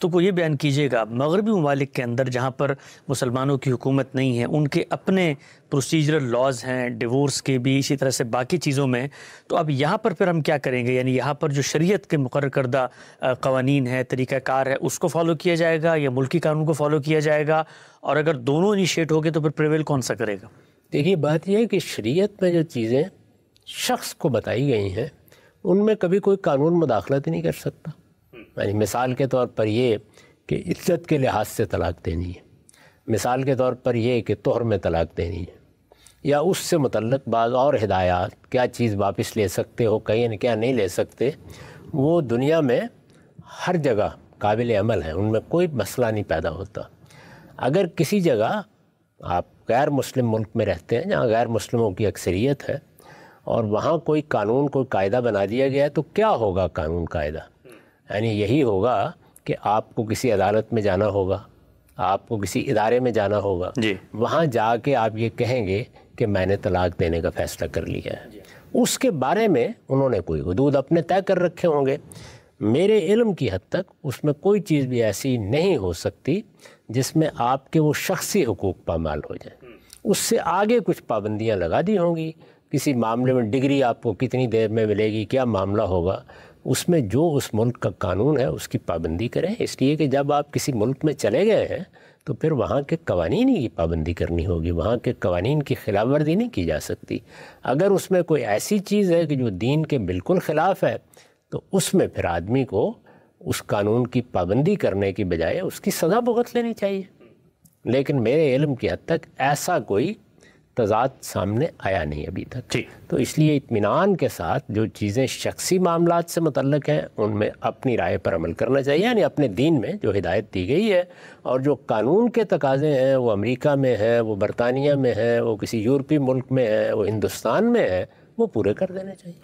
तो को ये बयान कीजिएगा मगरबी ममालिक के अंदर जहाँ पर मुसलमानों की हुकूमत नहीं है उनके अपने प्रोसीजरल लॉज हैं डिवोर्स के भी इसी तरह से बाकी चीज़ों में तो अब यहाँ पर फिर हम क्या करेंगे यानी यहाँ पर जो शरीयत के मुकर करदा कवानीन है तरीक़ाकार है उसको फॉलो किया जाएगा या मुल्की कानून को फॉलो किया जाएगा और अगर दोनों इनिशिएट हो गए तो फिर प्रिवेल कौन सा करेगा देखिए बात यह है कि शरीत में जो चीज़ें शख्स को बताई गई हैं उनमें कभी कोई कानून मुदाखलत ही नहीं कर सकता यानी मिसाल के तौर पर ये कि इज्जत के लिहाज से तलाक़ देनी है मिसाल के तौर पर यह कि तोहर में तलाक़ देनी है या उससे मतलब बाद और हिदायत क्या चीज़ वापस ले सकते हो कहीं न क्या नहीं ले सकते वो दुनिया में हर जगह काबिल अमल है उनमें कोई मसला नहीं पैदा होता अगर किसी जगह आप गैर मुस्लिम मुल्क में रहते हैं जहाँ गैर मुस्लिमों की अक्सरियत है और वहाँ कोई कानून कोई कायदा बना दिया गया है तो क्या होगा कानून कायदा यानी यही होगा कि आपको किसी अदालत में जाना होगा आपको किसी इदारे में जाना होगा जी वहाँ जाके आप ये कहेंगे कि मैंने तलाक देने का फ़ैसला कर लिया है उसके बारे में उन्होंने कोई हदूद अपने तय कर रखे होंगे मेरे इल्म की हद तक उसमें कोई चीज़ भी ऐसी नहीं हो सकती जिसमें आपके वो शख्सी हकूक़ पामाल हो जाए उससे आगे कुछ पाबंदियाँ लगा दी होंगी किसी मामले में डिग्री आपको कितनी देर में मिलेगी क्या मामला होगा उसमें जो उस मुल्क का कानून है उसकी पाबंदी करें इसलिए कि जब आप किसी मुल्क में चले गए हैं तो फिर वहाँ के कवानीन की पाबंदी करनी होगी वहाँ के कवानीन की खिलाफ वर्जी नहीं की जा सकती अगर उसमें कोई ऐसी चीज़ है कि जो दीन के बिल्कुल ख़िलाफ़ है तो उसमें फिर आदमी को उस कानून की पाबंदी करने की बजाय उसकी सज़ा भुगत लेनी चाहिए लेकिन मेरे इलम की हद तक ऐसा कोई तजाद सामने आया नहीं अभी तक ठीक तो इसलिए इतमान के साथ जो चीज़ें शख्सी मामला से मतलब हैं उनमें अपनी राय पर अमल करना चाहिए यानी अपने दीन में जो हिदायत दी गई है और जो कानून के तकाजे हैं वो अमरीका में है वो बरतानिया में है वो किसी यूरोपीय मुल्क में है वो हिंदुस्तान में है वो पूरे कर देने चाहिए